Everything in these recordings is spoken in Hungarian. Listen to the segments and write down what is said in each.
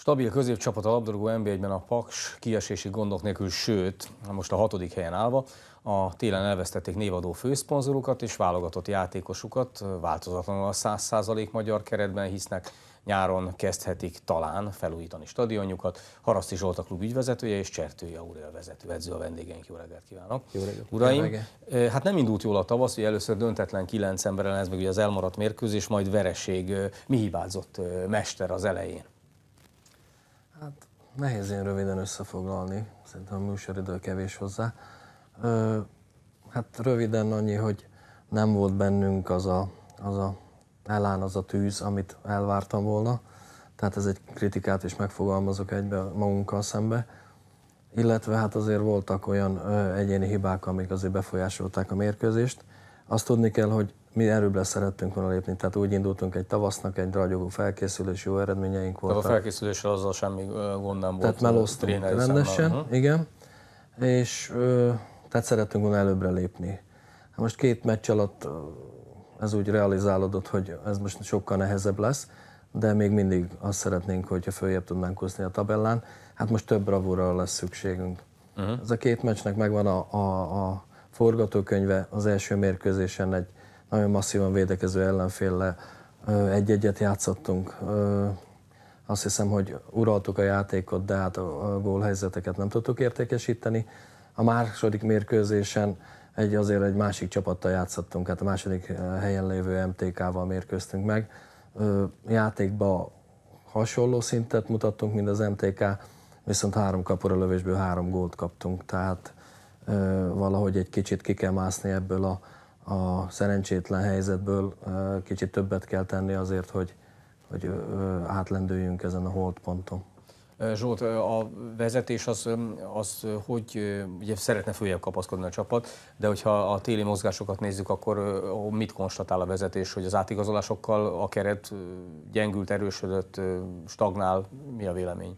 Stabil középcsapat a labdarúgó NB1-ben a Paks kiesési gondok nélkül, sőt, most a hatodik helyen állva, a télen elvesztették névadó főszponzorukat és válogatott játékosukat, változatlanul a 100% magyar keretben hisznek, nyáron kezdhetik talán felújítani stadionjukat. Haraszti Zsolt a klub ügyvezetője és Csertői Aurél edző a vendégeink. Jó reggelt kívánok! Jó reggelt! Uraim, reggelt. hát nem indult jól a tavasz, hogy először döntetlen kilenc emberrel ez meg ugye az elmaradt mérkőzés, majd vereség. Mi hibázott mester az elején? Hát nehéz én röviden összefoglalni, szerintem a műsoridő kevés hozzá. Ö, hát röviden annyi, hogy nem volt bennünk az a, az a elán, az a tűz, amit elvártam volna. Tehát ez egy kritikát is megfogalmazok egybe magunkkal szembe. Illetve hát azért voltak olyan ö, egyéni hibák, amik azért befolyásolták a mérkőzést. Azt tudni kell, hogy mi erőbb lesz szerettünk volna lépni, tehát úgy indultunk egy tavasznak, egy ragyogó felkészülés, jó eredményeink voltak. Tehát a felkészülésre azzal semmi gond nem volt. Tehát melóztunk rendesen, uh-huh. igen, és ö, tehát szerettünk volna előbbre lépni. Most két meccs alatt ez úgy realizálódott, hogy ez most sokkal nehezebb lesz, de még mindig azt szeretnénk, hogyha följebb tudnánk húzni a tabellán. Hát most több bravúra lesz szükségünk. Uh-huh. Ez a két meccsnek megvan a, a, a forgatókönyve az első mérkőzésen egy nagyon masszívan védekező ellenféle egy-egyet játszottunk. Azt hiszem, hogy uraltuk a játékot, de hát a gólhelyzeteket nem tudtuk értékesíteni. A második mérkőzésen egy, azért egy másik csapattal játszottunk, hát a második helyen lévő MTK-val mérkőztünk meg. Játékba hasonló szintet mutattunk, mint az MTK, viszont három kapura lövésből három gólt kaptunk, tehát valahogy egy kicsit ki kell mászni ebből a a szerencsétlen helyzetből kicsit többet kell tenni azért, hogy, hogy átlendüljünk ezen a holdponton. Zsolt, a vezetés az, az hogy ugye szeretne följebb kapaszkodni a csapat, de hogyha a téli mozgásokat nézzük, akkor mit konstatál a vezetés, hogy az átigazolásokkal a keret gyengült, erősödött, stagnál, mi a vélemény?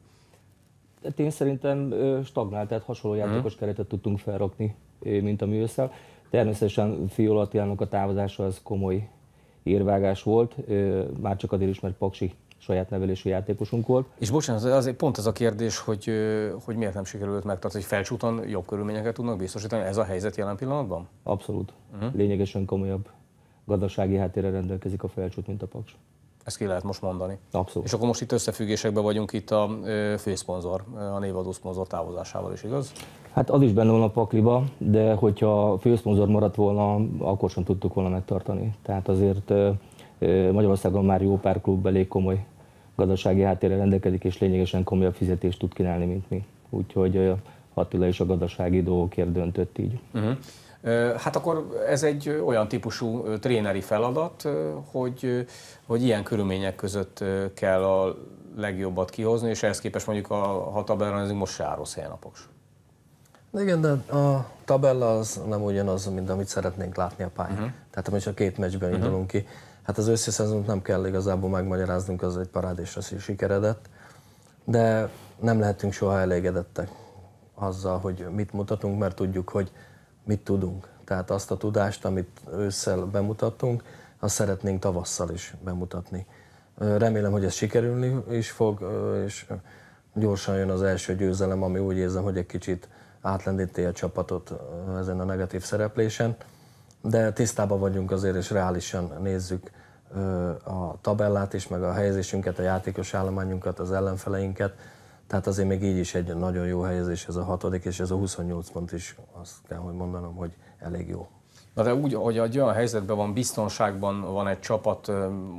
Hát én szerintem stagnált, tehát hasonló játékos mhm. keretet tudtunk felrakni, mint a műszel. Természetesen fiolatjának a távozása az komoly érvágás volt, már csak azért is, mert Paksi saját nevelésű játékosunk volt. És bocsánat, azért pont ez a kérdés, hogy, hogy miért nem sikerült megtartani, hogy felcsúton jobb körülményeket tudnak biztosítani, ez a helyzet jelen pillanatban? Abszolút. Uh-huh. Lényegesen komolyabb gazdasági háttérre rendelkezik a felcsút, mint a Paks. Ezt ki lehet most mondani. Abszolút. És akkor most itt összefüggésekben vagyunk itt a főszponzor, a névadó szponzor távozásával is, igaz? Hát az is benne van a pakliba, de hogyha a főszponzor maradt volna, akkor sem tudtuk volna megtartani. Tehát azért Magyarországon már jó pár klub elég komoly gazdasági háttérrel rendelkezik, és lényegesen komolyabb fizetést tud kínálni, mint mi. Úgyhogy Attila is a gazdasági dolgokért döntött így. Uh-huh. Hát akkor ez egy olyan típusú tréneri feladat, hogy, hogy ilyen körülmények között kell a legjobbat kihozni, és ehhez képest mondjuk a, ha ez most se rossz napos. Igen, de a tabella az nem ugyanaz, mint amit szeretnénk látni a pályán. Uh-huh. Tehát amikor csak két meccsben uh-huh. indulunk ki. Hát az összeszezont nem kell igazából megmagyaráznunk, az egy parádésra sikeredett. De nem lehetünk soha elégedettek azzal, hogy mit mutatunk, mert tudjuk, hogy mit tudunk. Tehát azt a tudást, amit ősszel bemutattunk, azt szeretnénk tavasszal is bemutatni. Remélem, hogy ez sikerülni is fog, és gyorsan jön az első győzelem, ami úgy érzem, hogy egy kicsit átlendíti a csapatot ezen a negatív szereplésen, de tisztában vagyunk azért, és reálisan nézzük a tabellát is, meg a helyezésünket, a játékos állományunkat, az ellenfeleinket, tehát azért még így is egy nagyon jó helyezés ez a hatodik, és ez a 28 pont is, azt kell, hogy mondanom, hogy elég jó. Na de úgy, hogy egy olyan helyzetben van, biztonságban van egy csapat,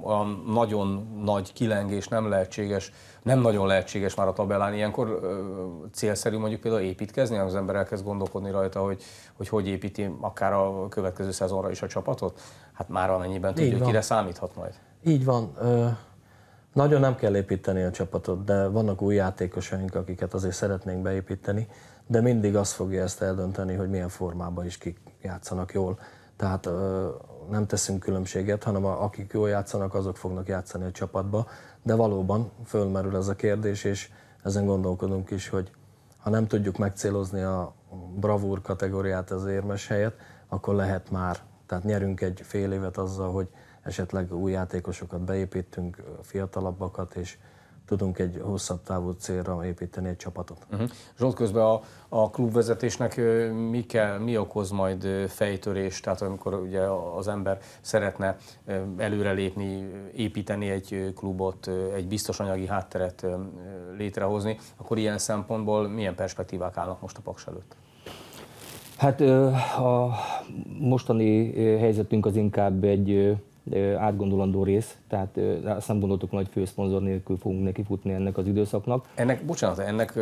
olyan nagyon nagy kilengés nem lehetséges, nem nagyon lehetséges már a tabellán. Ilyenkor célszerű mondjuk például építkezni, az ember elkezd gondolkodni rajta, hogy hogy, hogy építi akár a következő szezonra is a csapatot. Hát már amennyiben tudjuk, kire számíthat majd. Így van. Ö- nagyon nem kell építeni a csapatot, de vannak új játékosaink, akiket azért szeretnénk beépíteni, de mindig azt fogja ezt eldönteni, hogy milyen formában is kik játszanak jól. Tehát nem teszünk különbséget, hanem akik jól játszanak, azok fognak játszani a csapatba. De valóban fölmerül ez a kérdés, és ezen gondolkodunk is, hogy ha nem tudjuk megcélozni a bravúr kategóriát az érmes helyet, akkor lehet már. Tehát nyerünk egy fél évet azzal, hogy esetleg új játékosokat beépítünk, fiatalabbakat, és tudunk egy hosszabb távú célra építeni egy csapatot. Uh-huh. Zsolt, közben a, a klubvezetésnek mi, kell, mi okoz majd fejtörést, tehát amikor ugye az ember szeretne előrelépni, építeni egy klubot, egy biztos anyagi hátteret létrehozni, akkor ilyen szempontból milyen perspektívák állnak most a paks előtt? Hát a mostani helyzetünk az inkább egy átgondolandó rész, tehát azt nem gondoltuk hogy főszponzor nélkül fogunk neki futni ennek az időszaknak. Ennek, bocsánat, ennek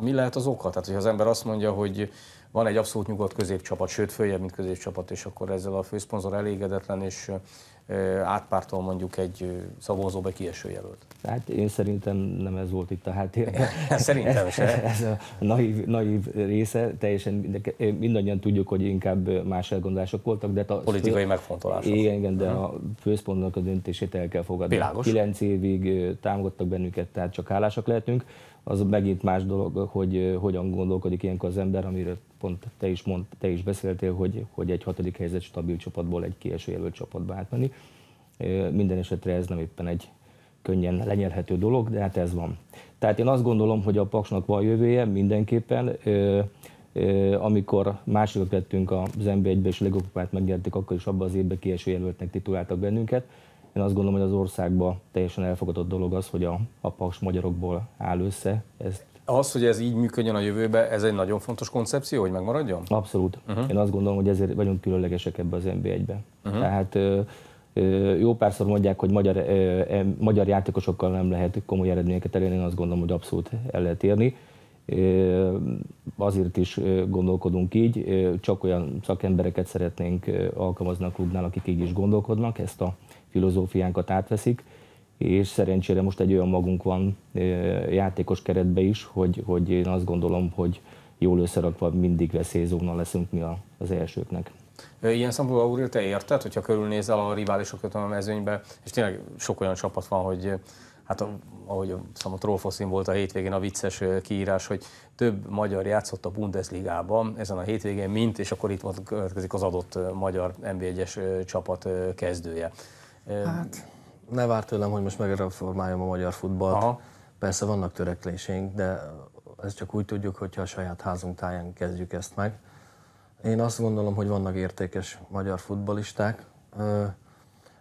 mi lehet az oka? Tehát, hogy az ember azt mondja, hogy van egy abszolút nyugodt középcsapat, sőt, följebb, mint középcsapat, és akkor ezzel a főszponzor elégedetlen, és átpártol mondjuk egy szavazóba kieső jelölt. Hát én szerintem nem ez volt itt a háttérben. Hát szerintem se. Ez, a naív, naív része, teljesen mindannyian tudjuk, hogy inkább más elgondolások voltak. De hát a Politikai megfontolások. Igen, igen, de mhm. a főszpontnak a döntését el kell fogadni. Világos. Kilenc évig támogattak bennünket, tehát csak hálásak lehetünk. Az megint más dolog, hogy hogyan gondolkodik ilyenkor az ember, amiről pont te is, mond, te is beszéltél, hogy, hogy egy hatodik helyzet stabil csapatból egy kieső jelölt csapatba átmenni. Minden esetre ez nem éppen egy könnyen lenyelhető dolog, de hát ez van. Tehát én azt gondolom, hogy a Paksnak van jövője mindenképpen. Amikor másodok lettünk az mb 1 és a Legokupát akkor is abban az évben kieső jelöltnek tituláltak bennünket. Én azt gondolom, hogy az országban teljesen elfogadott dolog az, hogy a, a Paks magyarokból áll össze. Ezt az, hogy ez így működjön a jövőbe, ez egy nagyon fontos koncepció, hogy megmaradjon? Abszolút. Uh-huh. Én azt gondolom, hogy ezért vagyunk különlegesek ebbe az mb 1 be Uh-huh. Mhm. Tehát jó párszor mondják, hogy magyar, magyar játékosokkal nem lehet komoly eredményeket elérni, én azt gondolom, hogy abszolút el lehet érni. Azért is gondolkodunk így, csak olyan szakembereket szeretnénk alkalmazni a klubnál, akik így is gondolkodnak, ezt a filozófiánkat átveszik, és szerencsére most egy olyan magunk van játékos keretbe is, hogy, hogy én azt gondolom, hogy jól összerakva mindig veszélyzóna leszünk mi az elsőknek. Ilyen szempontból Auril, te érted, hogyha körülnézel a riválisokat a mezőnybe, és tényleg sok olyan csapat van, hogy hát a, ahogy a, szóval a volt a hétvégén a vicces kiírás, hogy több magyar játszott a Bundesligában ezen a hétvégén, mint, és akkor itt következik az adott magyar NB1-es csapat kezdője. Hát, ne vár tőlem, hogy most megreformáljam a magyar futballt. Aha. Persze vannak törekléseink, de ezt csak úgy tudjuk, hogyha a saját házunk táján kezdjük ezt meg. Én azt gondolom, hogy vannak értékes magyar futbalisták.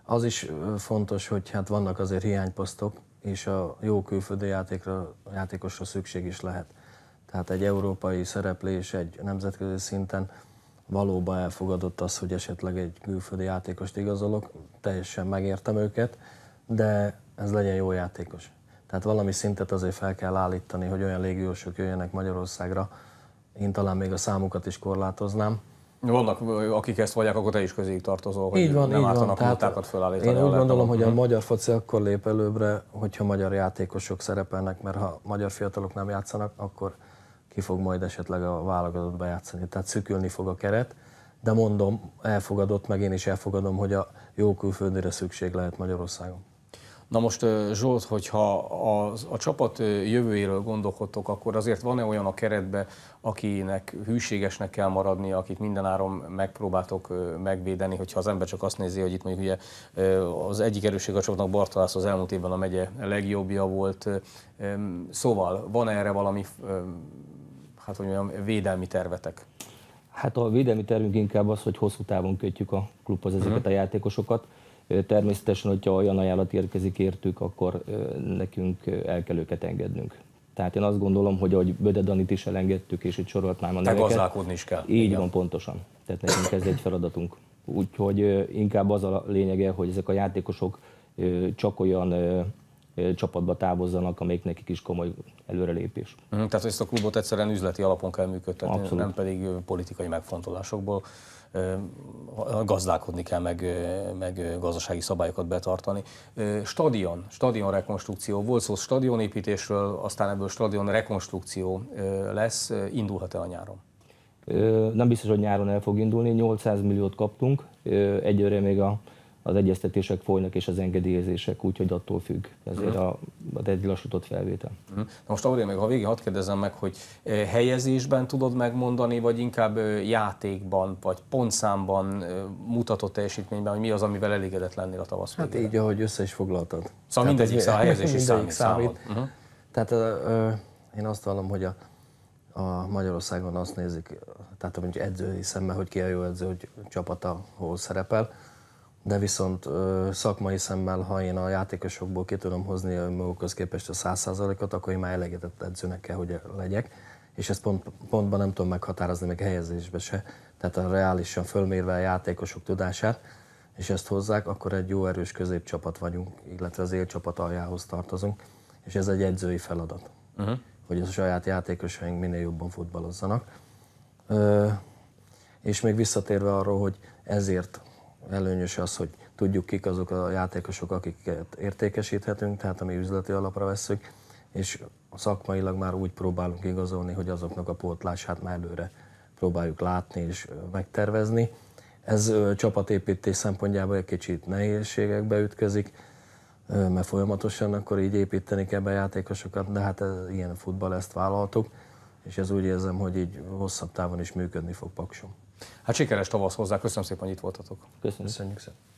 Az is fontos, hogy hát vannak azért hiányposztok, és a jó külföldi játékra, játékosra szükség is lehet. Tehát egy európai szereplés, egy nemzetközi szinten valóban elfogadott az, hogy esetleg egy külföldi játékost igazolok, teljesen megértem őket, de ez legyen jó játékos. Tehát valami szintet azért fel kell állítani, hogy olyan légiósok jöjjenek Magyarországra, én talán még a számukat is korlátoznám. Vannak, akik ezt vagyják, akkor te is közéjük tartozol, hogy így van, nem így ártanak van. Tehát Én úgy gondolom, hogy a mhm. magyar foci akkor lép előbbre, hogyha magyar játékosok szerepelnek, mert ha magyar fiatalok nem játszanak, akkor ki fog majd esetleg a válogatottba játszani. Tehát szükülni fog a keret, de mondom, elfogadott, meg én is elfogadom, hogy a jó külföldire szükség lehet Magyarországon. Na most Zsolt, hogyha a, a csapat jövőjéről gondolkodtok, akkor azért van-e olyan a keretbe, akinek hűségesnek kell maradni, akit mindenáron megpróbáltok megvédeni, hogyha az ember csak azt nézi, hogy itt mondjuk ugye az egyik erőség a csapatnak Bartalász az elmúlt évben a megye legjobbja volt. Szóval van -e erre valami hát hogy mondjam, védelmi tervetek? Hát a védelmi tervünk inkább az, hogy hosszú távon kötjük a klubhoz mhm. ezeket uh-huh. a játékosokat. Természetesen, hogyha olyan ajánlat érkezik értük, akkor nekünk el kell őket engednünk. Tehát én azt gondolom, hogy ahogy Böde Danit is elengedtük, és itt sorolhatnám a neveket. Te gazdálkodni is kell. Így Igen. van, pontosan. Tehát nekünk ez egy feladatunk. Úgyhogy inkább az a lényege, hogy ezek a játékosok csak olyan csapatba távozzanak, amelyik nekik is komoly előrelépés. Mhm, tehát ezt a klubot egyszerűen üzleti alapon kell működtetni, Abszolút. nem pedig politikai megfontolásokból gazdálkodni kell, meg, meg gazdasági szabályokat betartani. Stadion, stadion rekonstrukció. Volt szó stadionépítésről, aztán ebből stadion rekonstrukció lesz. Indulhat-e a nyáron? Nem biztos, hogy nyáron el fog indulni. 800 milliót kaptunk. Egyőre még a az egyeztetések folynak, és az engedélyezések, úgyhogy attól függ ezért mhm. a, a egy lassított felvétel. Mhm. Na most Aurél, még ha végig hadd kérdezem meg, hogy eh, helyezésben tudod megmondani, vagy inkább eh, játékban, vagy pontszámban eh, mutatott teljesítményben, hogy mi az, amivel elégedett lennél a tavasz Hát végére. így, ahogy össze is foglaltad. Szóval Tehát mindegyik szám, helyezés is számít. számít. Uh-huh. Tehát uh, én azt hallom, hogy a, a Magyarországon azt nézik, tehát mondjuk edzői szemmel, hogy ki a jó edző, hogy csapata hol szerepel, de viszont ö, szakmai szemmel, ha én a játékosokból ki tudom hozni magukhoz képest a 100%-ot, akkor én már elegetett edzőnek kell, hogy legyek, és ezt pont, pontban nem tudom meghatározni, meg helyezésbe se. Tehát a reálisan fölmérve a játékosok tudását, és ezt hozzák, akkor egy jó erős középcsapat vagyunk, illetve az élcsapat aljához tartozunk, és ez egy edzői feladat, uh-huh. hogy a saját játékosaink minél jobban futballozzanak. Ö, és még visszatérve arról, hogy ezért előnyös az, hogy tudjuk kik azok a játékosok, akiket értékesíthetünk, tehát ami üzleti alapra veszük, és szakmailag már úgy próbálunk igazolni, hogy azoknak a pótlását már előre próbáljuk látni és megtervezni. Ez csapatépítés szempontjából egy kicsit nehézségekbe ütközik, mert folyamatosan akkor így építeni kell be játékosokat, de hát ez, ilyen futball ezt vállaltuk, és ez úgy érzem, hogy így hosszabb távon is működni fog Paksom. Hát sikeres tavasz hozzá, köszönöm szépen, hogy itt voltatok. Köszönjük, köszönjük szépen.